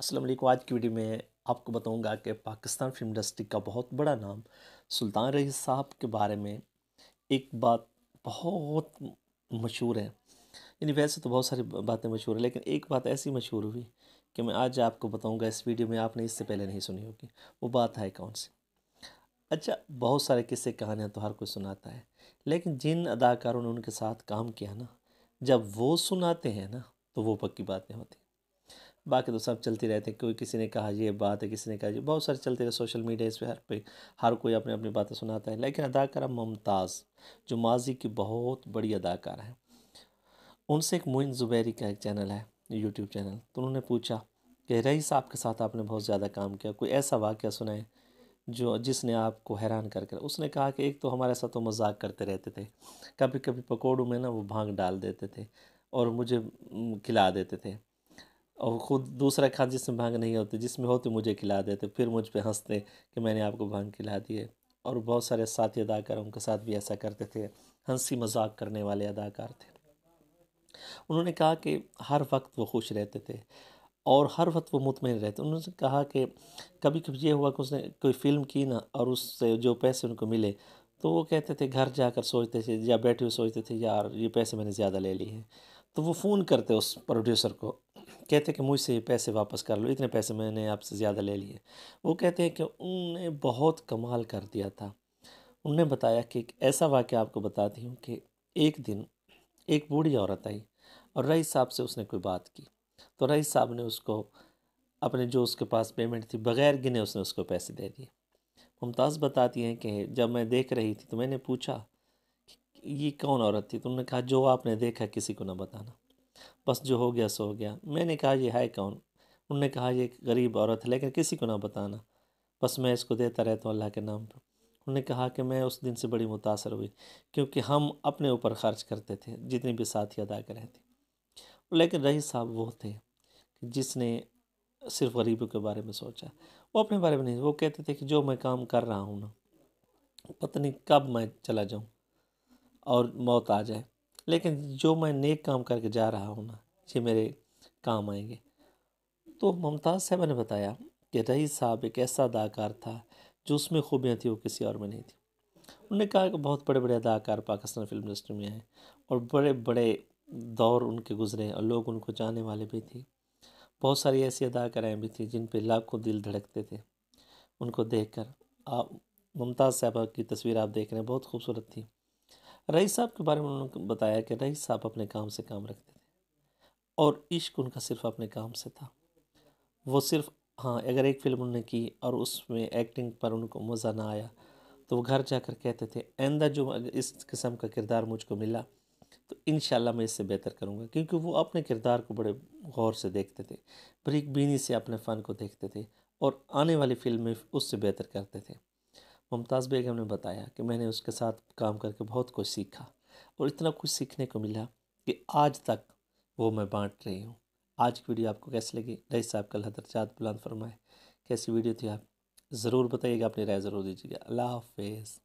अस्सलाम वालेकुम आज की वीडियो में आपको बताऊंगा कि पाकिस्तान फिल्म इंडस्ट्री का बहुत बड़ा नाम सुल्तान रईस साहब के बारे में एक बात बहुत मशहूर है यानी वैसे तो बहुत सारी बातें मशहूर हैं लेकिन एक बात ऐसी मशहूर हुई कि मैं आज आपको बताऊंगा इस वीडियो में आपने इससे पहले नहीं सुनी होगी वो बात है कौन सी अच्छा बहुत सारे किस्से कहानियाँ तो हर कोई सुनाता है लेकिन जिन अदाकारों ने उनके साथ काम किया ना जब वो सुनाते हैं ना तो वो पक्की बातें होती बाकी तो सब चलते रहते कोई किसी ने कहा ये बात है किसी ने कहा ये बहुत सारे चलते रहे सोशल मीडिया इस पर हर पे हर कोई अपनी अपनी बातें सुनाता है लेकिन अदाकारा मुमताज़ जो माजी की बहुत बड़ी अदाकार हैं उनसे एक मोइन ज़ुबैरी का एक चैनल है यूट्यूब चैनल तो उन्होंने पूछा कि रही साहब के साथ आपने बहुत ज़्यादा काम किया कोई ऐसा वाक्य सुनाए जो जिसने आपको हैरान कर कर उसने कहा कि एक तो हमारे साथ वो मजाक करते रहते थे कभी कभी पकौड़ों में ना वो भांग डाल देते थे और मुझे खिला देते थे और ख़ुद दूसरा खा जिसमें भांग नहीं होते तो जिसमें होते मुझे खिला देते फिर मुझ पर हंसते कि मैंने आपको भांग खिला दिए और बहुत सारे साथी अदाकार उनके साथ भी ऐसा करते थे हंसी मजाक करने वाले अदाकार थे उन्होंने कहा कि हर वक्त वो खुश रहते थे और हर वक्त वो मुतमिन रहते उन्होंने कहा कि कभी कभी ये हुआ कि उसने कोई फिल्म की ना और उससे जो पैसे उनको मिले तो वो कहते थे घर जाकर सोचते थे या बैठे हुए सोचते थे यार ये पैसे मैंने ज़्यादा ले लिए हैं तो वो फ़ोन करते उस प्रोड्यूसर को कहते कि मुझसे पैसे वापस कर लो इतने पैसे मैंने आपसे ज़्यादा ले लिए वो कहते हैं कि उनने बहुत कमाल कर दिया था उनने बताया कि एक ऐसा वाक्य आपको बताती हूँ कि एक दिन एक बूढ़ी औरत आई और रईस साहब से उसने कोई बात की तो रईस साहब ने उसको अपने जो उसके पास पेमेंट थी बग़ैर गिने उसने उसको पैसे दे दिए मुमताज़ बताती हैं कि जब मैं देख रही थी तो मैंने पूछा कि ये कौन औरत थी तो उन्होंने कहा जो आपने देखा किसी को ना बताना बस जो हो गया सो हो गया मैंने कहा ये है कौन उनने कहा ये गरीब औरत है लेकिन किसी को ना बताना बस मैं इसको देता रहता हूँ अल्लाह के नाम पर उन्होंने कहा कि मैं उस दिन से बड़ी मुतासर हुई क्योंकि हम अपने ऊपर ख़र्च करते थे जितनी भी साथी अदा रहे थे लेकिन रही साहब वो थे जिसने सिर्फ गरीबों के बारे में सोचा वो अपने बारे में नहीं वो कहते थे कि जो मैं काम कर रहा हूँ ना पता नहीं कब मैं चला जाऊँ और मौत आ जाए लेकिन जो मैं नेक काम करके जा रहा हूँ ना ये मेरे काम आएंगे तो मुमताज़ साहबा ने बताया कि रही साहब एक ऐसा अदाकार था जो उसमें खूबियाँ थी वो किसी और में नहीं थी उन्होंने कहा कि बहुत बड़े बड़े अदाकार पाकिस्तान फिल्म इंडस्ट्री में हैं और बड़े बड़े दौर उनके गुजरे और लोग उनको जाने वाले भी थे बहुत सारी ऐसी अदाकाराएँ भी थी जिन पर लाखों दिल धड़कते थे उनको देख कर आप मुमताज़ साहबा की तस्वीर आप देख रहे हैं बहुत खूबसूरत थी रईस साहब के बारे में उन्होंने बताया कि रईस साहब अपने काम से काम रखते थे और इश्क उनका सिर्फ अपने काम से था वो सिर्फ हाँ अगर एक फिल्म उन्होंने की और उसमें एक्टिंग पर उनको मज़ा ना आया तो वो घर जाकर कहते थे आइंदा जो इस किस्म का किरदार मुझको मिला तो इन मैं इससे बेहतर करूँगा क्योंकि वो अपने किरदार को बड़े गौर से देखते थे बरीक बीनी से अपने फ़न को देखते थे और आने वाली फिल्म में उससे बेहतर करते थे मुमताज़ बेगम ने बताया कि मैंने उसके साथ काम करके बहुत कुछ सीखा और इतना कुछ सीखने को मिला कि आज तक वो मैं बांट रही हूँ आज की वीडियो आपको कैसी लगी रईस साहब कल दर्जात बुलंद फरमाए कैसी वीडियो थी आप ज़रूर बताइएगा अपनी राय ज़रूर दीजिएगा अल्लाह हाफिज़